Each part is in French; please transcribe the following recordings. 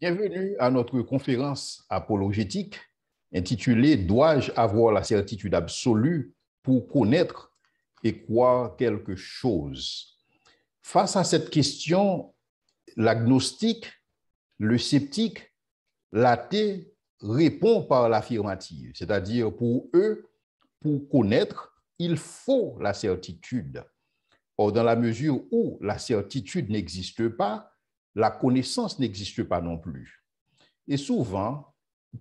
Bienvenue à notre conférence apologétique intitulée Dois-je avoir la certitude absolue pour connaître et croire quelque chose Face à cette question, l'agnostique, le sceptique, l'athée répond par l'affirmative, c'est-à-dire pour eux, pour connaître, il faut la certitude. Or, dans la mesure où la certitude n'existe pas, la connaissance n'existe pas non plus. Et souvent,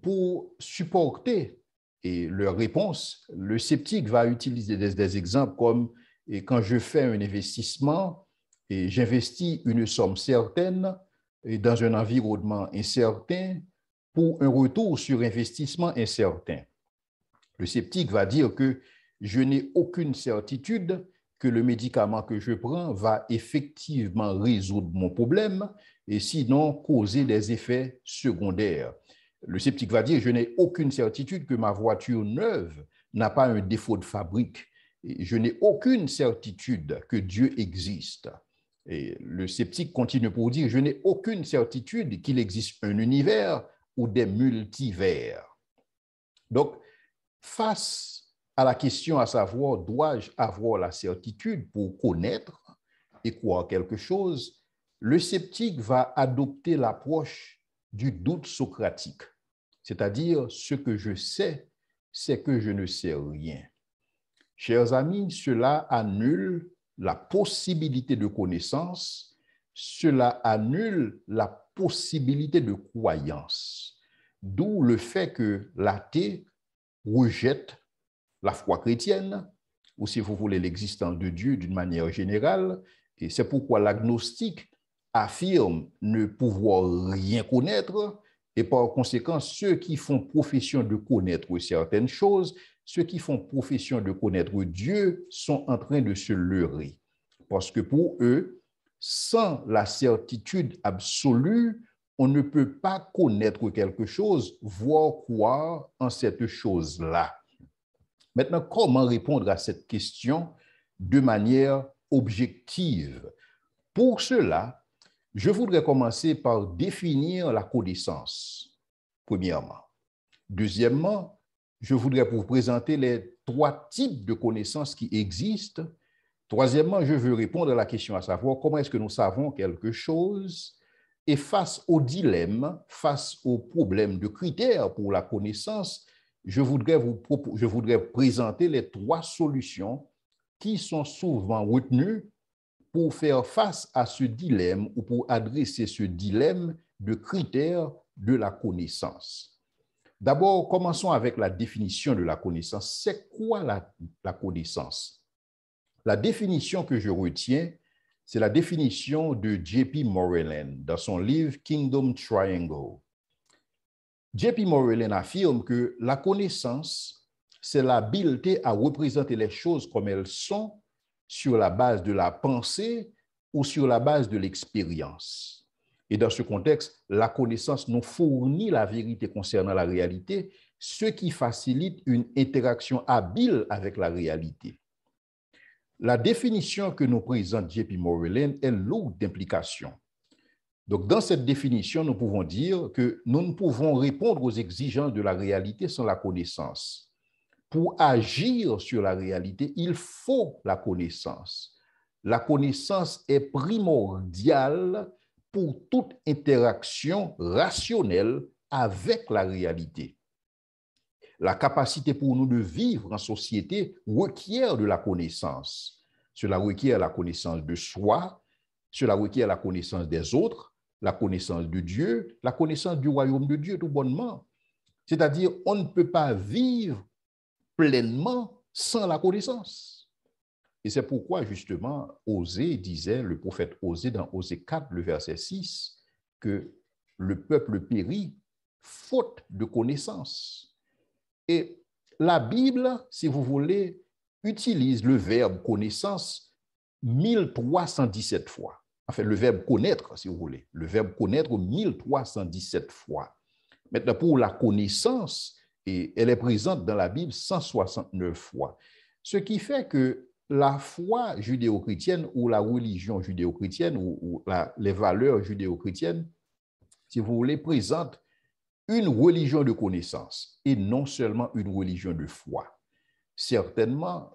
pour supporter et leur réponse, le sceptique va utiliser des, exemples comme et quand je fais un investissement et j'investis une somme certaine dans un environnement incertain pour un retour sur investissement incertain. Le sceptique va dire que je n'ai aucune certitude que le médicament que je prends va effectivement résoudre mon problème et sinon causer des effets secondaires. Le sceptique va dire, je n'ai aucune certitude que ma voiture neuve n'a pas un défaut de fabrique. je n'ai aucune certitude que Dieu existe. Et le sceptique continue pour dire, je n'ai aucune certitude qu'il existe un univers ou des multivers. Donc, face à la question à savoir, dois-je avoir la certitude pour connaître et croire quelque chose, le sceptique va adopter l'approche du doute socratique, c'est-à-dire ce que je sais, c'est que je ne sais rien. Chers amis, cela annule la possibilité de connaissance, cela annule la possibilité de croyance, d'où le fait que l'athée rejette la foi chrétienne, ou si vous voulez l'existence de Dieu d'une manière générale. Et c'est pourquoi l'agnostique affirme ne pouvoir rien connaître. Et par conséquent, ceux qui font profession de connaître certaines choses, ceux qui font profession de connaître Dieu sont en train de se leurrer. Parce que pour eux, sans la certitude absolue, on ne peut pas connaître quelque chose, voire croire en cette chose-là. Maintenant, comment répondre à cette question de manière objective Pour cela, je voudrais commencer par définir la connaissance, premièrement. Deuxièmement, je voudrais vous présenter les trois types de connaissances qui existent. Troisièmement, je veux répondre à la question à savoir comment est-ce que nous savons quelque chose et face au dilemme, face au problème de critères pour la connaissance, je voudrais, vous, je voudrais présenter les trois solutions qui sont souvent retenues pour faire face à ce dilemme ou pour adresser ce dilemme de critères de la connaissance. D'abord, commençons avec la définition de la connaissance. C'est quoi la, connaissance La définition que je retiens, c'est la définition de JP Moreland dans son livre Kingdom Triangle. JP Morelen affirme que la connaissance, c'est l'habileté à représenter les choses comme elles sont sur la base de la pensée ou sur la base de l'expérience. Et dans ce contexte, la connaissance nous fournit la vérité concernant la réalité, ce qui facilite une interaction habile avec la réalité. La définition que nous présente JP Morelen est lourde d'implications. Donc, dans cette définition, nous pouvons dire que nous ne pouvons répondre aux exigences de la réalité sans la connaissance. Pour agir sur la réalité, il faut la connaissance. La connaissance est primordiale pour toute interaction rationnelle avec la réalité. La capacité pour nous de vivre en société requiert de la connaissance. Cela requiert la connaissance de soi, cela requiert la connaissance des autres, la connaissance de Dieu, la connaissance du royaume de Dieu tout bonnement. C'est-à-dire, on ne peut pas vivre pleinement sans la connaissance. Et c'est pourquoi, justement, Osée disait, le prophète Osée dans Osée 4, le verset 6, que le peuple périt faute de connaissance. Et la Bible, si vous voulez, utilise le verbe connaissance 1317 fois fait, le verbe connaître, si vous voulez, le verbe connaître 1317 fois. Maintenant, pour la connaissance, et elle est présente dans la Bible 169 fois. Ce qui fait que la foi judéo-chrétienne ou la religion judéo-chrétienne ou, les valeurs judéo-chrétiennes, si vous voulez, présentent une religion de connaissance et non seulement une religion de foi. Certainement,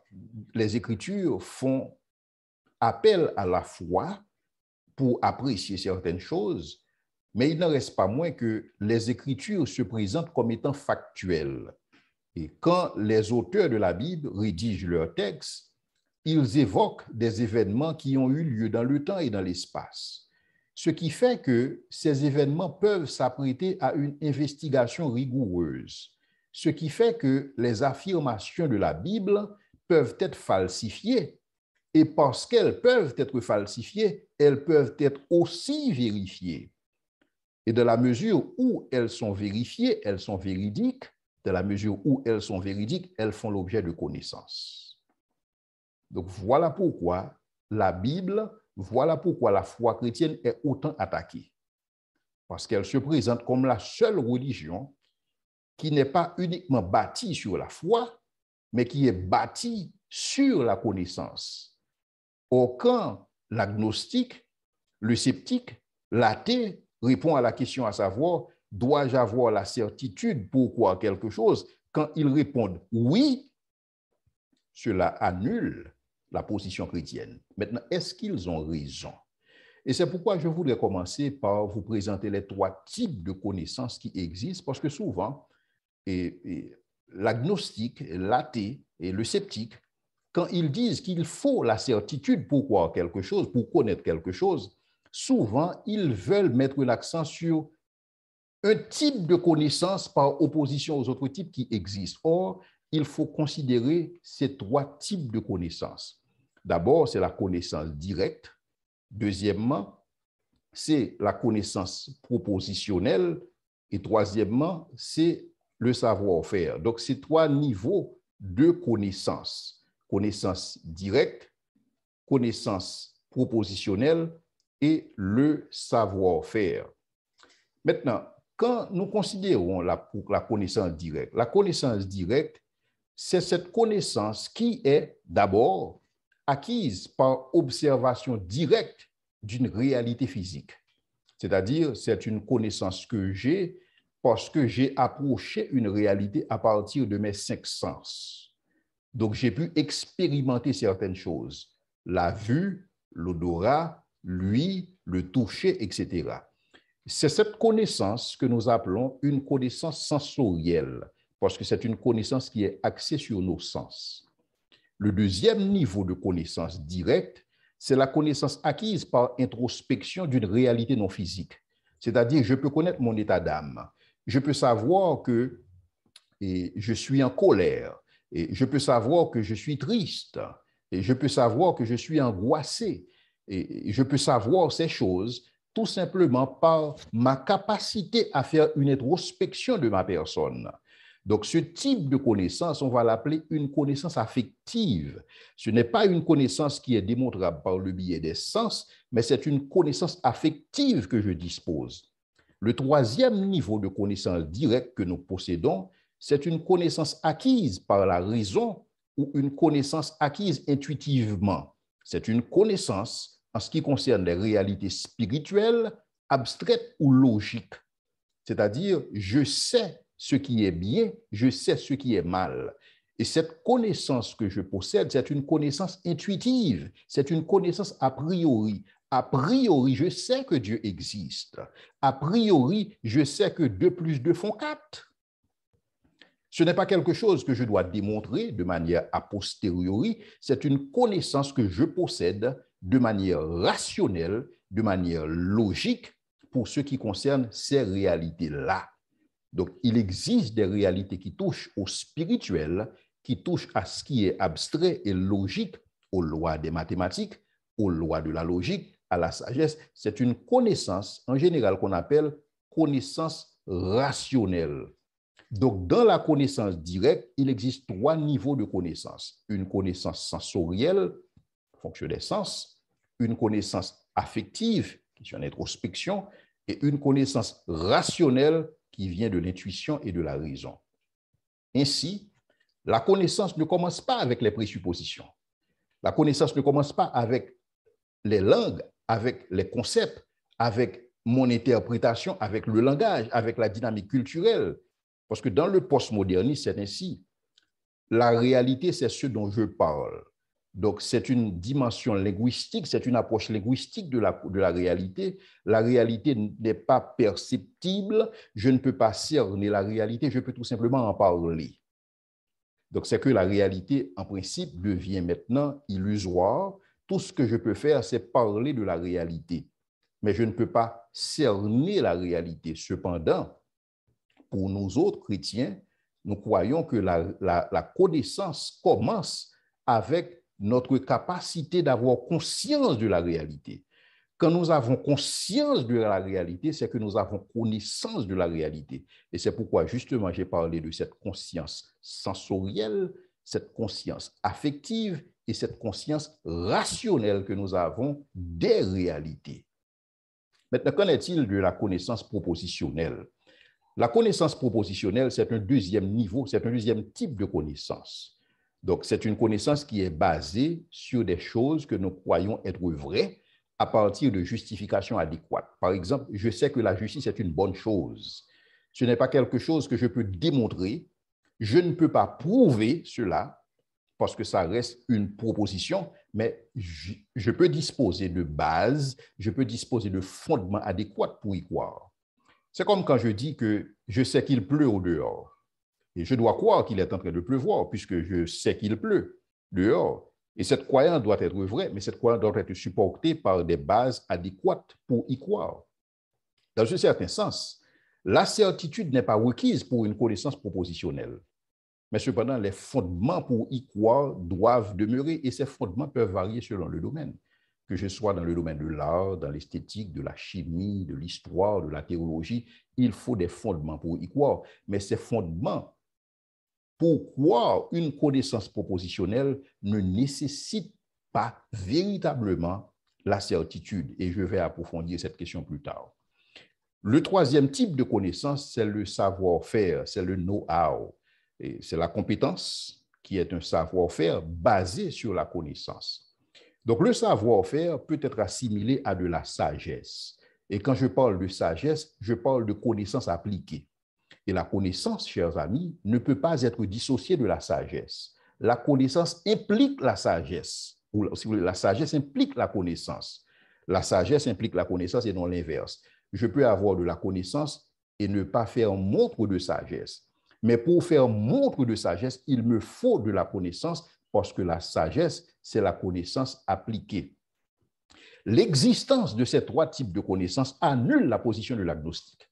les Écritures font appel à la foi pour apprécier certaines choses, mais il n'en reste pas moins que les Écritures se présentent comme étant factuelles. Et quand les auteurs de la Bible rédigent leurs textes, ils évoquent des événements qui ont eu lieu dans le temps et dans l'espace. Ce qui fait que ces événements peuvent s'apprêter à une investigation rigoureuse. Ce qui fait que les affirmations de la Bible peuvent être falsifiées et parce qu'elles peuvent être falsifiées, elles peuvent être aussi vérifiées. Et de la mesure où elles sont vérifiées, elles sont véridiques. De la mesure où elles sont véridiques, elles font l'objet de connaissances. Donc voilà pourquoi la Bible, voilà pourquoi la foi chrétienne est autant attaquée. Parce qu'elle se présente comme la seule religion qui n'est pas uniquement bâtie sur la foi, mais qui est bâtie sur la connaissance quand l'agnostique, le sceptique, l'athée, répond à la question à savoir, dois-je avoir la certitude pour croire quelque chose Quand ils répondent oui, cela annule la position chrétienne. Maintenant, est-ce qu'ils ont raison Et c'est pourquoi je voudrais commencer par vous présenter les trois types de connaissances qui existent, parce que souvent, et, l'agnostique, l'athée et le sceptique quand ils disent qu'il faut la certitude pour croire quelque chose, pour connaître quelque chose, souvent ils veulent mettre l'accent sur un type de connaissance par opposition aux autres types qui existent. Or, il faut considérer ces trois types de connaissances. D'abord, c'est la connaissance directe. Deuxièmement, c'est la connaissance propositionnelle. Et troisièmement, c'est le savoir-faire. Donc, ces trois niveaux de connaissances connaissance directe, connaissance propositionnelle et le savoir-faire. Maintenant, quand nous considérons la, connaissance directe, la connaissance directe, c'est cette connaissance qui est d'abord acquise par observation directe d'une réalité physique. C'est-à-dire, c'est une connaissance que j'ai parce que j'ai approché une réalité à partir de mes cinq sens. Donc, j'ai pu expérimenter certaines choses, la vue, l'odorat, l'ouïe, le toucher, etc. C'est cette connaissance que nous appelons une connaissance sensorielle, parce que c'est une connaissance qui est axée sur nos sens. Le deuxième niveau de connaissance directe, c'est la connaissance acquise par introspection d'une réalité non physique. C'est-à-dire, je peux connaître mon état d'âme. Je peux savoir que je suis en colère. Et je peux savoir que je suis triste, et je peux savoir que je suis angoissé, et je peux savoir ces choses tout simplement par ma capacité à faire une introspection de ma personne. Donc, ce type de connaissance, on va l'appeler une connaissance affective. Ce n'est pas une connaissance qui est démontrable par le biais des sens, mais c'est une connaissance affective que je dispose. Le troisième niveau de connaissance directe que nous possédons, c'est une connaissance acquise par la raison ou une connaissance acquise intuitivement. C'est une connaissance en ce qui concerne les réalités spirituelles, abstraites ou logiques. C'est-à-dire, je sais ce qui est bien, je sais ce qui est mal. Et cette connaissance que je possède, c'est une connaissance intuitive, c'est une connaissance a priori. A priori, je sais que Dieu existe. A priori, je sais que deux plus deux font 4. Ce n'est pas quelque chose que je dois démontrer de manière a posteriori, c'est une connaissance que je possède de manière rationnelle, de manière logique pour ce qui concerne ces réalités-là. Donc, il existe des réalités qui touchent au spirituel, qui touchent à ce qui est abstrait et logique, aux lois des mathématiques, aux lois de la logique, à la sagesse. C'est une connaissance, en général, qu'on appelle connaissance rationnelle. Donc, dans la connaissance directe, il existe trois niveaux de connaissance. Une connaissance sensorielle, fonction des sens, une connaissance affective, qui est en introspection, et une connaissance rationnelle qui vient de l'intuition et de la raison. Ainsi, la connaissance ne commence pas avec les présuppositions. La connaissance ne commence pas avec les langues, avec les concepts, avec mon interprétation, avec le langage, avec la dynamique culturelle, parce que dans le postmodernisme, c'est ainsi. La réalité, c'est ce dont je parle. Donc, c'est une dimension linguistique, c'est une approche linguistique de la, de la réalité. La réalité n'est pas perceptible, je ne peux pas cerner la réalité, je peux tout simplement en parler. Donc, c'est que la réalité, en principe, devient maintenant illusoire. Tout ce que je peux faire, c'est parler de la réalité, mais je ne peux pas cerner la réalité. Cependant, pour nous autres chrétiens, nous croyons que la, connaissance commence avec notre capacité d'avoir conscience de la réalité. Quand nous avons conscience de la réalité, c'est que nous avons connaissance de la réalité. Et c'est pourquoi justement j'ai parlé de cette conscience sensorielle, cette conscience affective et cette conscience rationnelle que nous avons des réalités. Maintenant, qu'en est-il de la connaissance propositionnelle la connaissance propositionnelle, c'est un deuxième niveau, c'est un deuxième type de connaissance. Donc, c'est une connaissance qui est basée sur des choses que nous croyons être vraies à partir de justifications adéquates. Par exemple, je sais que la justice est une bonne chose. Ce n'est pas quelque chose que je peux démontrer. Je ne peux pas prouver cela parce que ça reste une proposition, mais je, peux disposer de bases, je peux disposer de fondements adéquats pour y croire. C'est comme quand je dis que je sais qu'il pleut au dehors. Et je dois croire qu'il est en train de pleuvoir, puisque je sais qu'il pleut dehors. Et cette croyance doit être vraie, mais cette croyance doit être supportée par des bases adéquates pour y croire. Dans un certain sens, la certitude n'est pas requise pour une connaissance propositionnelle. Mais cependant, les fondements pour y croire doivent demeurer et ces fondements peuvent varier selon le domaine que je sois dans le domaine de l'art, dans l'esthétique, de la chimie, de l'histoire, de la théologie, il faut des fondements pour y croire. Mais ces fondements, pourquoi une connaissance propositionnelle ne nécessite pas véritablement la certitude Et je vais approfondir cette question plus tard. Le troisième type de connaissance, c'est le savoir-faire, c'est le know-how. C'est la compétence qui est un savoir-faire basé sur la connaissance. Donc le savoir-faire peut être assimilé à de la sagesse. Et quand je parle de sagesse, je parle de connaissance appliquée. Et la connaissance, chers amis, ne peut pas être dissociée de la sagesse. La connaissance implique la sagesse. Ou la sagesse implique la connaissance. La sagesse implique la connaissance et non l'inverse. Je peux avoir de la connaissance et ne pas faire montre de sagesse. Mais pour faire montre de sagesse, il me faut de la connaissance parce que la sagesse, c'est la connaissance appliquée. L'existence de ces trois types de connaissances annule la position de l'agnostique.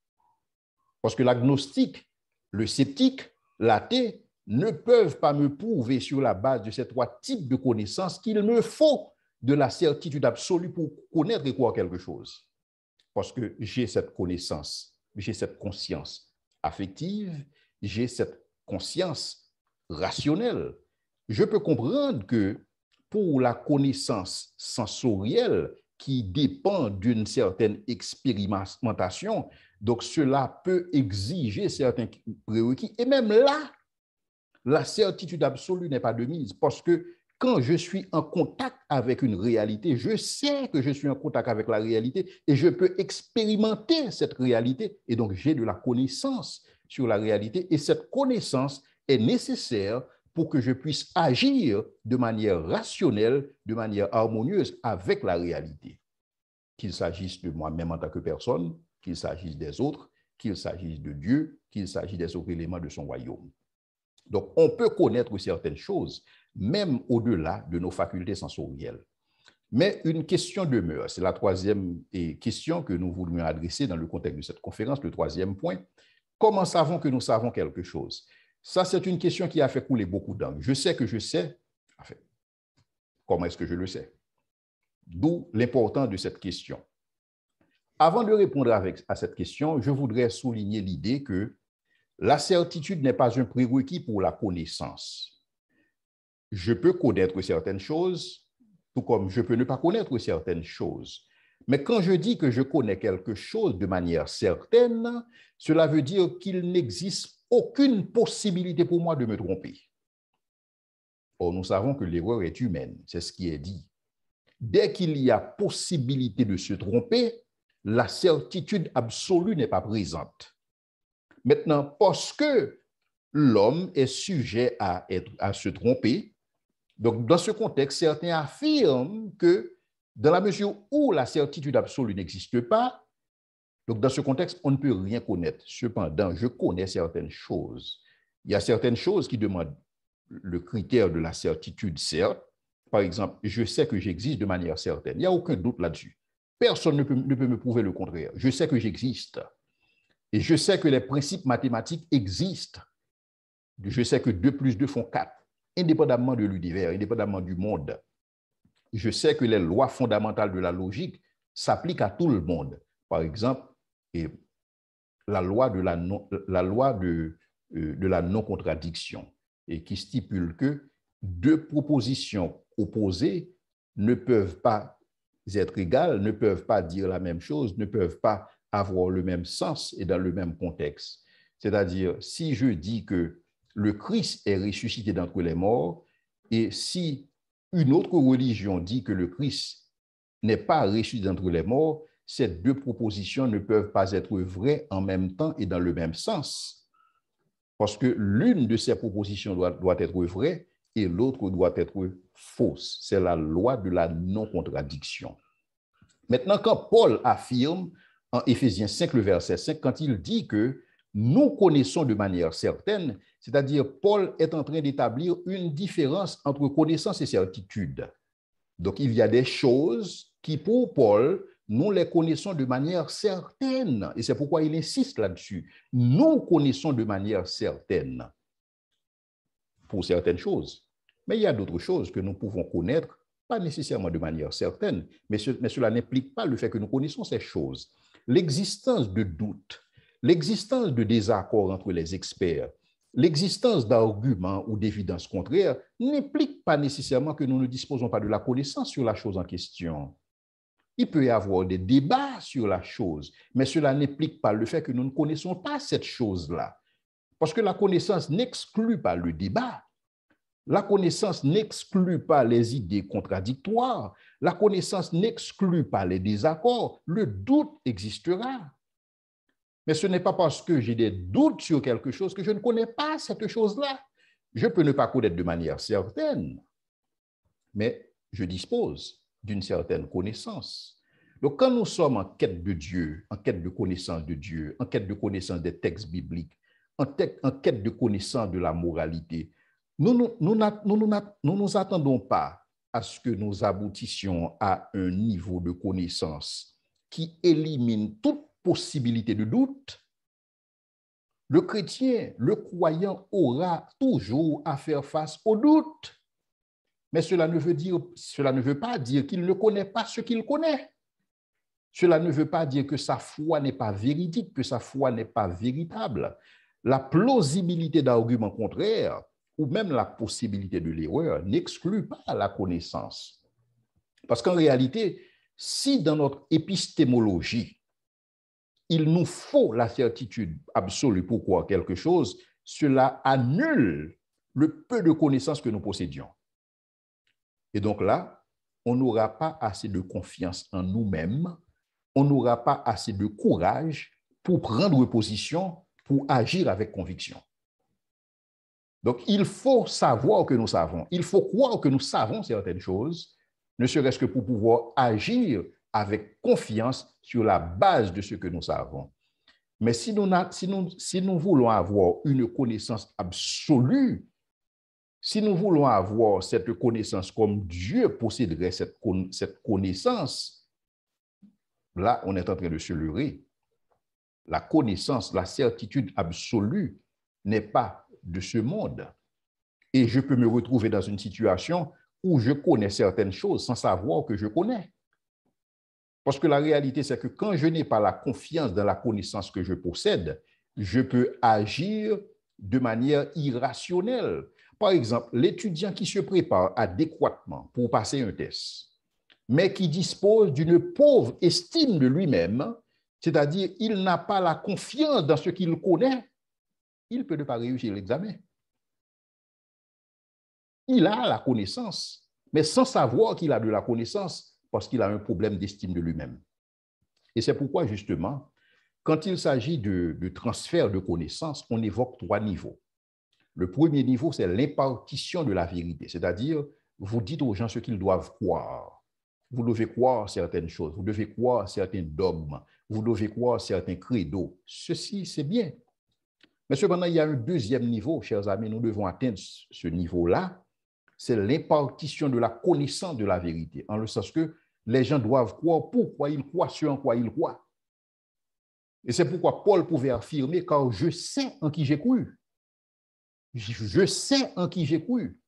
Parce que l'agnostique, le sceptique, l'athée ne peuvent pas me prouver sur la base de ces trois types de connaissances qu'il me faut de la certitude absolue pour connaître et croire quelque chose. Parce que j'ai cette connaissance, j'ai cette conscience affective, j'ai cette conscience rationnelle, je peux comprendre que pour la connaissance sensorielle qui dépend d'une certaine expérimentation, donc cela peut exiger certains prérequis. Et même là, la certitude absolue n'est pas de mise parce que quand je suis en contact avec une réalité, je sais que je suis en contact avec la réalité et je peux expérimenter cette réalité. Et donc, j'ai de la connaissance sur la réalité et cette connaissance est nécessaire pour que je puisse agir de manière rationnelle, de manière harmonieuse avec la réalité. Qu'il s'agisse de moi-même en tant que personne, qu'il s'agisse des autres, qu'il s'agisse de Dieu, qu'il s'agisse des autres éléments de son royaume. Donc, on peut connaître certaines choses, même au-delà de nos facultés sensorielles. Mais une question demeure, c'est la troisième question que nous voulions adresser dans le contexte de cette conférence, le troisième point. Comment savons que nous savons quelque chose ça, c'est une question qui a fait couler beaucoup d'angles. Je sais que je sais. fait, comment est-ce que je le sais? D'où l'importance de cette question. Avant de répondre à cette question, je voudrais souligner l'idée que la certitude n'est pas un prérequis pour la connaissance. Je peux connaître certaines choses, tout comme je peux ne pas connaître certaines choses. Mais quand je dis que je connais quelque chose de manière certaine, cela veut dire qu'il n'existe pas aucune possibilité pour moi de me tromper. Or, nous savons que l'erreur est humaine, c'est ce qui est dit. Dès qu'il y a possibilité de se tromper, la certitude absolue n'est pas présente. Maintenant, parce que l'homme est sujet à, à se tromper, donc dans ce contexte, certains affirment que dans la mesure où la certitude absolue n'existe pas, donc, dans ce contexte, on ne peut rien connaître. Cependant, je connais certaines choses. Il y a certaines choses qui demandent le critère de la certitude, certes. Par exemple, je sais que j'existe de manière certaine. Il n'y a aucun doute là-dessus. Personne ne peut, me prouver le contraire. Je sais que j'existe. Et je sais que les principes mathématiques existent. Je sais que 2 plus 2 font 4, indépendamment de l'univers, indépendamment du monde. Je sais que les lois fondamentales de la logique s'appliquent à tout le monde. Par exemple, et la loi de la non, euh, contradiction et qui stipule que deux propositions opposées ne peuvent pas être égales, ne peuvent pas dire la même chose, ne peuvent pas avoir le même sens et dans le même contexte. C'est-à-dire, si je dis que le Christ est ressuscité d'entre les morts, et si une autre religion dit que le Christ n'est pas ressuscité d'entre les morts, ces deux propositions ne peuvent pas être vraies en même temps et dans le même sens. Parce que l'une de ces propositions doit, être vraie et l'autre doit être fausse. C'est la loi de la non-contradiction. Maintenant, quand Paul affirme en Éphésiens 5, le verset 5, quand il dit que nous connaissons de manière certaine, c'est-à-dire Paul est en train d'établir une différence entre connaissance et certitude. Donc il y a des choses qui pour Paul nous les connaissons de manière certaine, et c'est pourquoi il insiste là-dessus, nous connaissons de manière certaine pour certaines choses, mais il y a d'autres choses que nous pouvons connaître, pas nécessairement de manière certaine, mais, cela n'implique pas le fait que nous connaissons ces choses. L'existence de doutes, l'existence de désaccords entre les experts, L'existence d'arguments ou d'évidences contraires n'implique pas nécessairement que nous ne disposons pas de la connaissance sur la chose en question. Il peut y avoir des débats sur la chose, mais cela n'implique pas le fait que nous ne connaissons pas cette chose-là. Parce que la connaissance n'exclut pas le débat. La connaissance n'exclut pas les idées contradictoires. La connaissance n'exclut pas les désaccords. Le doute existera. Mais ce n'est pas parce que j'ai des doutes sur quelque chose que je ne connais pas cette chose-là. Je peux ne pas connaître de manière certaine, mais je dispose d'une certaine connaissance. Donc, quand nous sommes en quête de Dieu, en quête de connaissance de Dieu, en quête de connaissance des textes bibliques, en, quête de connaissance de la moralité, nous nous, nous, nous attendons pas à ce que nous aboutissions à un niveau de connaissance qui élimine toute possibilité de doute. Le chrétien, le croyant aura toujours à faire face au doute. Mais cela ne veut, pas dire qu'il ne connaît pas ce qu'il connaît. Cela ne veut pas dire que sa foi n'est pas véridique, que sa foi n'est pas véritable. La plausibilité d'arguments contraire, ou même la possibilité de l'erreur n'exclut pas la connaissance. Parce qu'en réalité, si dans notre épistémologie, il nous faut la certitude absolue pour croire quelque chose, cela annule le peu de connaissances que nous possédions. Et donc là, on n'aura pas assez de confiance en nous-mêmes, on n'aura pas assez de courage pour prendre position, pour agir avec conviction. Donc, il faut savoir que nous savons, il faut croire que nous savons certaines choses, ne serait-ce que pour pouvoir agir avec confiance sur la base de ce que nous savons. Mais si nous, si nous voulons avoir une connaissance absolue si nous voulons avoir cette connaissance comme Dieu posséderait cette, connaissance, là, on est en train de se leurrer. La connaissance, la certitude absolue n'est pas de ce monde. Et je peux me retrouver dans une situation où je connais certaines choses sans savoir que je connais. Parce que la réalité, c'est que quand je n'ai pas la confiance dans la connaissance que je possède, je peux agir de manière irrationnelle. Par exemple, l'étudiant qui se prépare adéquatement pour passer un test, mais qui dispose d'une pauvre estime de lui-même, c'est-à-dire il n'a pas la confiance dans ce qu'il connaît, il peut ne pas réussir l'examen. Il a la connaissance, mais sans savoir qu'il a de la connaissance parce qu'il a un problème d'estime de lui-même. Et c'est pourquoi, justement, quand il s'agit de, de transfert de connaissances, on évoque trois niveaux. Le premier niveau, c'est l'impartition de la vérité, c'est-à-dire vous dites aux gens ce qu'ils doivent croire. Vous devez croire certaines choses, vous devez croire certains dogmes, vous devez croire certains credos. Ceci, c'est bien. Mais cependant, il y a un deuxième niveau, chers amis, nous devons atteindre ce niveau-là, c'est l'impartition de la connaissance de la vérité, en le sens que les gens doivent croire pourquoi ils croient ce en quoi ils croient. Et c'est pourquoi Paul pouvait affirmer, car je sais en qui j'ai cru je sais en qui j'ai cru.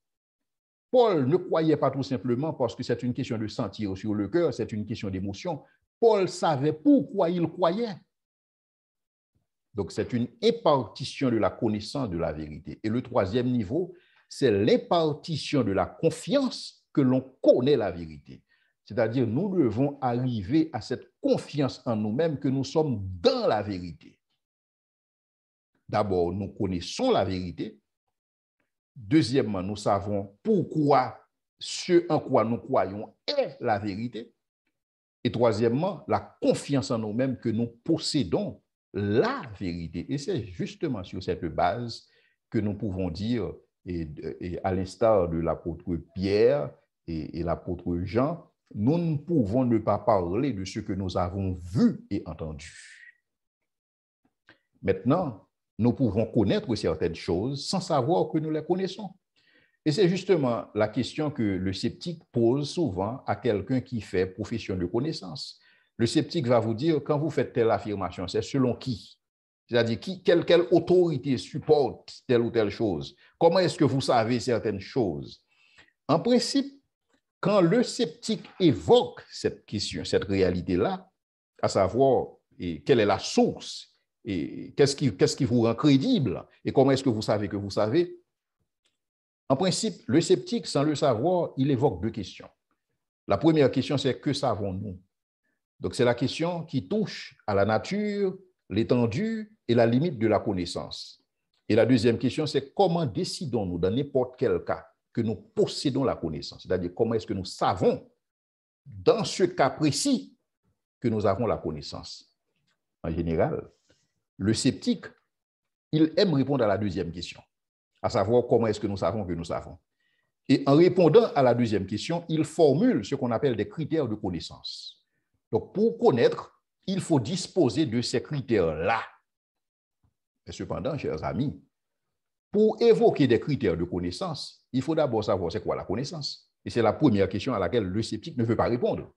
Paul ne croyait pas tout simplement parce que c'est une question de sentir sur le cœur, c'est une question d'émotion. Paul savait pourquoi il croyait. Donc c'est une épartition de la connaissance de la vérité. Et le troisième niveau, c'est l'épartition de la confiance que l'on connaît la vérité. C'est-à-dire, nous devons arriver à cette confiance en nous-mêmes que nous sommes dans la vérité. D'abord, nous connaissons la vérité, Deuxièmement, nous savons pourquoi ce en quoi nous croyons est la vérité. Et troisièmement, la confiance en nous-mêmes que nous possédons la vérité. Et c'est justement sur cette base que nous pouvons dire, et, à l'instar de l'apôtre Pierre et, et l'apôtre Jean, nous ne pouvons ne pas parler de ce que nous avons vu et entendu. Maintenant, nous pouvons connaître certaines choses sans savoir que nous les connaissons. Et c'est justement la question que le sceptique pose souvent à quelqu'un qui fait profession de connaissance. Le sceptique va vous dire, quand vous faites telle affirmation, c'est selon qui C'est-à-dire, qui, quelle, autorité supporte telle ou telle chose Comment est-ce que vous savez certaines choses En principe, quand le sceptique évoque cette question, cette réalité-là, à savoir quelle est la source et qu'est-ce qui, vous rend crédible et comment est-ce que vous savez que vous savez En principe, le sceptique, sans le savoir, il évoque deux questions. La première question, c'est que savons-nous Donc, c'est la question qui touche à la nature, l'étendue et la limite de la connaissance. Et la deuxième question, c'est comment décidons-nous, dans n'importe quel cas, que nous possédons la connaissance C'est-à-dire, comment est-ce que nous savons, dans ce cas précis, que nous avons la connaissance En général, le sceptique, il aime répondre à la deuxième question, à savoir comment est-ce que nous savons que nous savons. Et en répondant à la deuxième question, il formule ce qu'on appelle des critères de connaissance. Donc, pour connaître, il faut disposer de ces critères-là. Et cependant, chers amis, pour évoquer des critères de connaissance, il faut d'abord savoir c'est quoi la connaissance. Et c'est la première question à laquelle le sceptique ne veut pas répondre.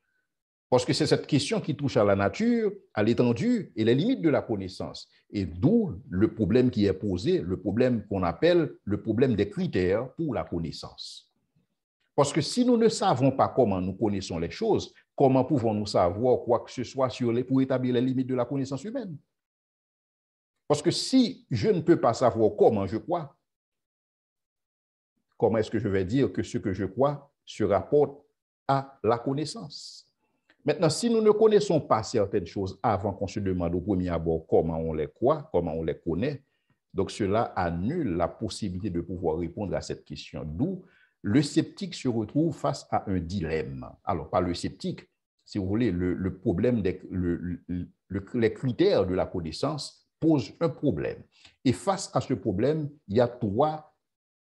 Parce que c'est cette question qui touche à la nature, à l'étendue et les limites de la connaissance. Et d'où le problème qui est posé, le problème qu'on appelle le problème des critères pour la connaissance. Parce que si nous ne savons pas comment nous connaissons les choses, comment pouvons-nous savoir quoi que ce soit sur les, pour établir les limites de la connaissance humaine Parce que si je ne peux pas savoir comment je crois, comment est-ce que je vais dire que ce que je crois se rapporte à la connaissance Maintenant, si nous ne connaissons pas certaines choses avant qu'on se demande au premier abord comment on les croit, comment on les connaît, donc cela annule la possibilité de pouvoir répondre à cette question. D'où le sceptique se retrouve face à un dilemme. Alors, pas le sceptique, si vous voulez, le, problème, des, les critères de la connaissance posent un problème. Et face à ce problème, il y a trois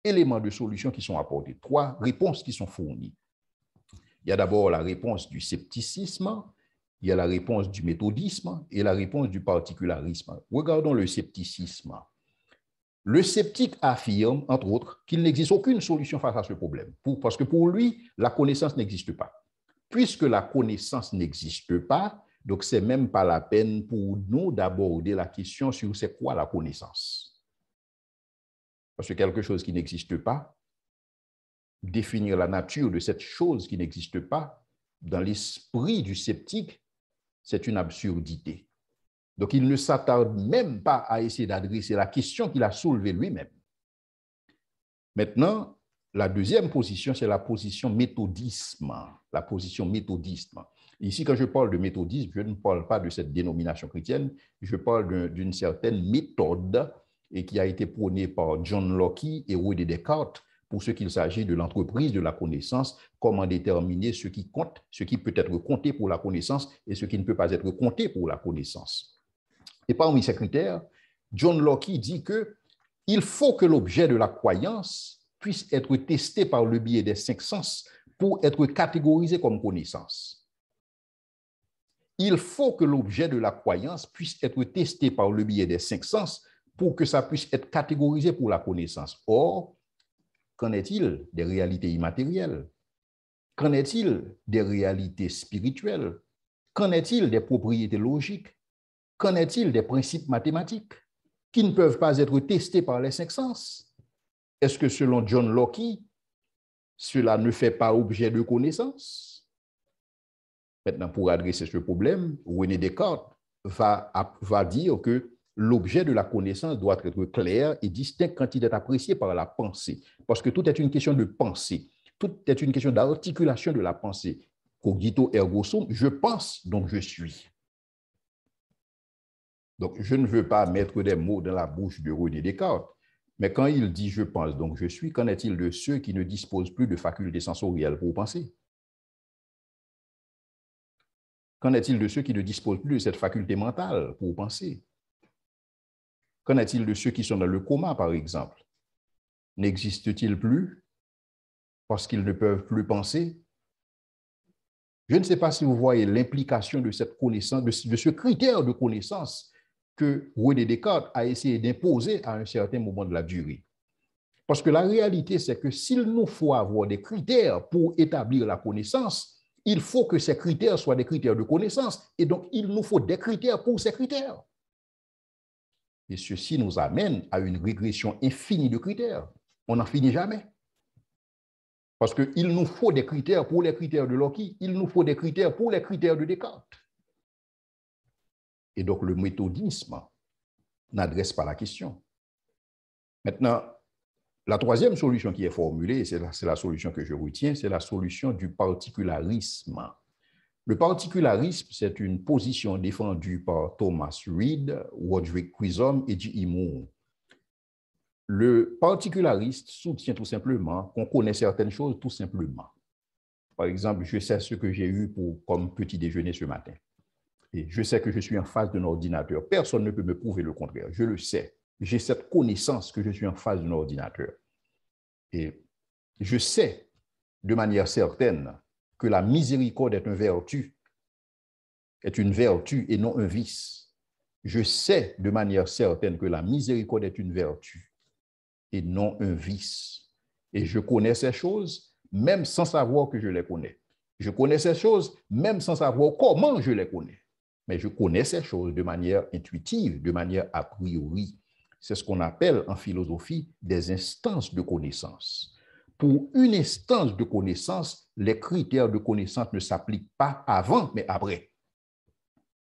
éléments de solution qui sont apportés, trois réponses qui sont fournies. Il y a d'abord la réponse du scepticisme, il y a la réponse du méthodisme et la réponse du particularisme. Regardons le scepticisme. Le sceptique affirme, entre autres, qu'il n'existe aucune solution face à ce problème, pour, parce que pour lui, la connaissance n'existe pas. Puisque la connaissance n'existe pas, donc c'est même pas la peine pour nous d'aborder la question sur c'est quoi la connaissance. Parce que quelque chose qui n'existe pas, définir la nature de cette chose qui n'existe pas, dans l'esprit du sceptique, c'est une absurdité. Donc il ne s'attarde même pas à essayer d'adresser la question qu'il a soulevée lui-même. Maintenant, la deuxième position, c'est la position méthodisme. La position méthodisme. Ici, quand je parle de méthodisme, je ne parle pas de cette dénomination chrétienne, je parle d'une certaine méthode et qui a été prônée par John Locke et René Descartes pour ce qu'il s'agit de l'entreprise de la connaissance, comment déterminer ce qui compte, ce qui peut être compté pour la connaissance et ce qui ne peut pas être compté pour la connaissance. Et parmi ces critères, John Locke dit que il faut que l'objet de la croyance puisse être testé par le biais des cinq sens pour être catégorisé comme connaissance. Il faut que l'objet de la croyance puisse être testé par le biais des cinq sens pour que ça puisse être catégorisé pour la connaissance. Or, Qu'en est-il des réalités immatérielles Qu'en est-il des réalités spirituelles Qu'en est-il des propriétés logiques Qu'en est-il des principes mathématiques qui ne peuvent pas être testés par les cinq sens Est-ce que selon John Locke, cela ne fait pas objet de connaissance Maintenant, pour adresser ce problème, René Descartes va, va dire que l'objet de la connaissance doit être clair et distinct quand il est apprécié par la pensée, parce que tout est une question de pensée, tout est une question d'articulation de la pensée. Cogito ergo sum, je pense, donc je suis. Donc, je ne veux pas mettre des mots dans la bouche de René Descartes, mais quand il dit je pense, donc je suis, qu'en est-il de ceux qui ne disposent plus de facultés sensorielles pour penser Qu'en est-il de ceux qui ne disposent plus de cette faculté mentale pour penser Qu'en est-il de ceux qui sont dans le coma, par exemple N'existent-ils plus parce qu'ils ne peuvent plus penser Je ne sais pas si vous voyez l'implication de cette connaissance, de ce critère de connaissance que René Descartes a essayé d'imposer à un certain moment de la durée. Parce que la réalité, c'est que s'il nous faut avoir des critères pour établir la connaissance, il faut que ces critères soient des critères de connaissance. Et donc, il nous faut des critères pour ces critères. Et ceci nous amène à une régression infinie de critères. On n'en finit jamais. Parce qu'il nous faut des critères pour les critères de Locke, il nous faut des critères pour les critères de Descartes. Et donc le méthodisme n'adresse pas la question. Maintenant, la troisième solution qui est formulée, c'est la, la, solution que je retiens, c'est la solution du particularisme. Le particularisme, c'est une position défendue par Thomas Reed, Roderick Quisom et G.E. Moore. Le particulariste soutient tout simplement qu'on connaît certaines choses tout simplement. Par exemple, je sais ce que j'ai eu pour, comme petit déjeuner ce matin. Et je sais que je suis en face d'un ordinateur. Personne ne peut me prouver le contraire. Je le sais. J'ai cette connaissance que je suis en face d'un ordinateur. Et je sais de manière certaine que la miséricorde est une vertu, est une vertu et non un vice. Je sais de manière certaine que la miséricorde est une vertu et non un vice. Et je connais ces choses même sans savoir que je les connais. Je connais ces choses même sans savoir comment je les connais. Mais je connais ces choses de manière intuitive, de manière a priori. C'est ce qu'on appelle en philosophie des instances de connaissance pour une instance de connaissance, les critères de connaissance ne s'appliquent pas avant, mais après.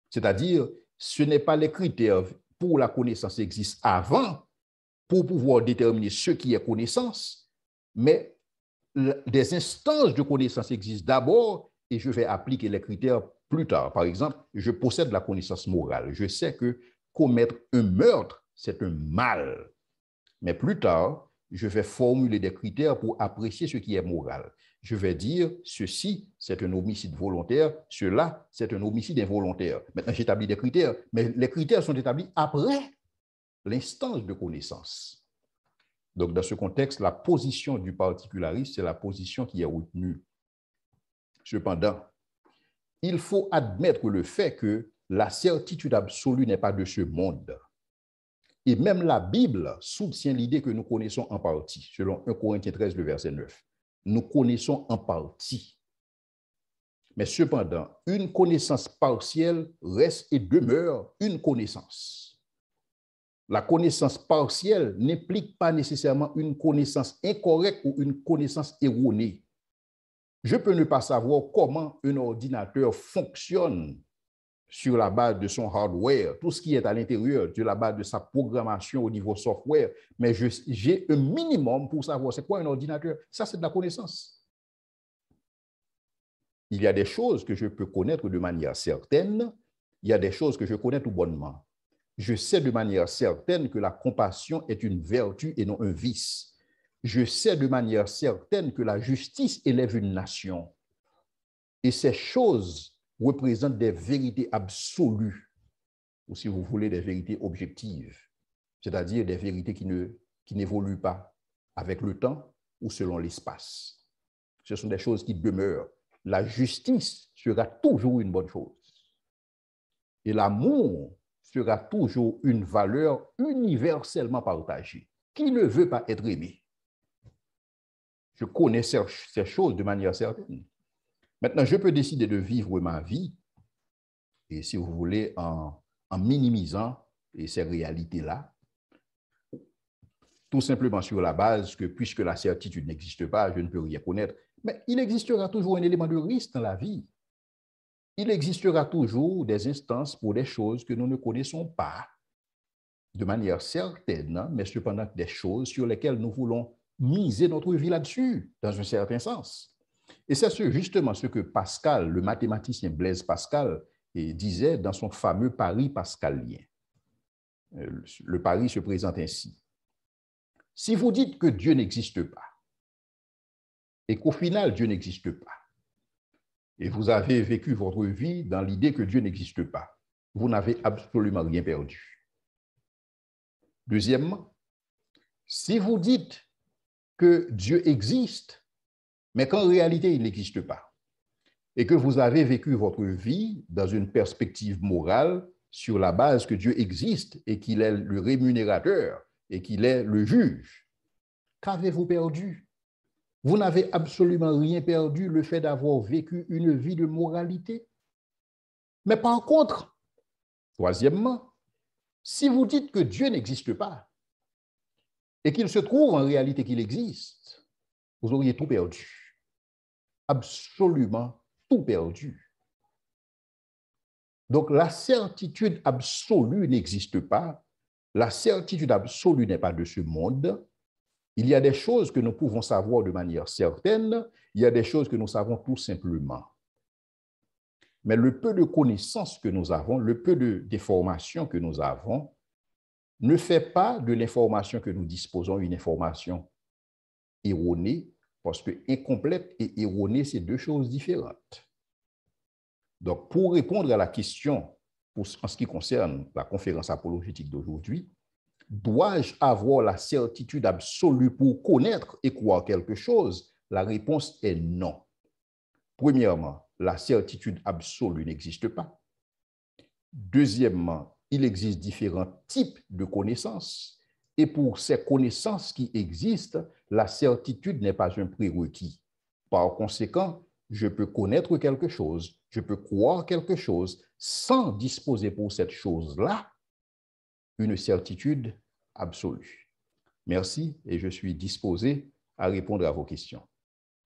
C'est-à-dire, ce n'est pas les critères pour la connaissance existent avant pour pouvoir déterminer ce qui est connaissance, mais des instances de connaissance existent d'abord et je vais appliquer les critères plus tard. Par exemple, je possède la connaissance morale. Je sais que commettre un meurtre, c'est un mal. Mais plus tard, je vais formuler des critères pour apprécier ce qui est moral. Je vais dire, ceci, c'est un homicide volontaire, cela, c'est un homicide involontaire. Maintenant, j'établis des critères, mais les critères sont établis après l'instance de connaissance. Donc, dans ce contexte, la position du particulariste, c'est la position qui est retenue. Cependant, il faut admettre le fait que la certitude absolue n'est pas de ce monde. Et même la Bible soutient l'idée que nous connaissons en partie, selon 1 Corinthiens 13, le verset 9. Nous connaissons en partie. Mais cependant, une connaissance partielle reste et demeure une connaissance. La connaissance partielle n'implique pas nécessairement une connaissance incorrecte ou une connaissance erronée. Je peux ne pas savoir comment un ordinateur fonctionne sur la base de son hardware, tout ce qui est à l'intérieur, sur la base de sa programmation au niveau software, mais j'ai un minimum pour savoir c'est quoi un ordinateur. Ça, c'est de la connaissance. Il y a des choses que je peux connaître de manière certaine, il y a des choses que je connais tout bonnement. Je sais de manière certaine que la compassion est une vertu et non un vice. Je sais de manière certaine que la justice élève une nation. Et ces choses représentent des vérités absolues, ou si vous voulez, des vérités objectives, c'est-à-dire des vérités qui, ne, qui n'évoluent pas avec le temps ou selon l'espace. Ce sont des choses qui demeurent. La justice sera toujours une bonne chose. Et l'amour sera toujours une valeur universellement partagée. Qui ne veut pas être aimé Je connais ces choses de manière certaine. Maintenant, je peux décider de vivre ma vie, et si vous voulez, en, minimisant ces réalités-là, tout simplement sur la base que puisque la certitude n'existe pas, je ne peux rien connaître. Mais il existera toujours un élément de risque dans la vie. Il existera toujours des instances pour des choses que nous ne connaissons pas de manière certaine, hein, mais cependant des choses sur lesquelles nous voulons miser notre vie là-dessus, dans un certain sens. Et c'est justement ce que Pascal, le mathématicien Blaise Pascal, eh, disait dans son fameux pari pascalien. Euh, le pari se présente ainsi. Si vous dites que Dieu n'existe pas, et qu'au final, Dieu n'existe pas, et vous avez vécu votre vie dans l'idée que Dieu n'existe pas, vous n'avez absolument rien perdu. Deuxièmement, si vous dites que Dieu existe, mais qu'en réalité, il n'existe pas, et que vous avez vécu votre vie dans une perspective morale sur la base que Dieu existe et qu'il est le rémunérateur et qu'il est le juge, qu'avez-vous perdu Vous n'avez absolument rien perdu le fait d'avoir vécu une vie de moralité. Mais par contre, troisièmement, si vous dites que Dieu n'existe pas et qu'il se trouve en réalité qu'il existe, vous auriez tout perdu absolument tout perdu. Donc la certitude absolue n'existe pas. La certitude absolue n'est pas de ce monde. Il y a des choses que nous pouvons savoir de manière certaine, il y a des choses que nous savons tout simplement. Mais le peu de connaissances que nous avons, le peu de déformations que nous avons, ne fait pas de l'information que nous disposons une information erronée, parce que incomplète et erronée, c'est deux choses différentes. Donc, pour répondre à la question, en ce qui concerne la conférence apologétique d'aujourd'hui, dois-je avoir la certitude absolue pour connaître et croire quelque chose La réponse est non. Premièrement, la certitude absolue n'existe pas. Deuxièmement, il existe différents types de connaissances. Et pour ces connaissances qui existent, la certitude n'est pas un prérequis. Par conséquent, je peux connaître quelque chose, je peux croire quelque chose sans disposer pour cette chose-là une certitude absolue. Merci et je suis disposé à répondre à vos questions.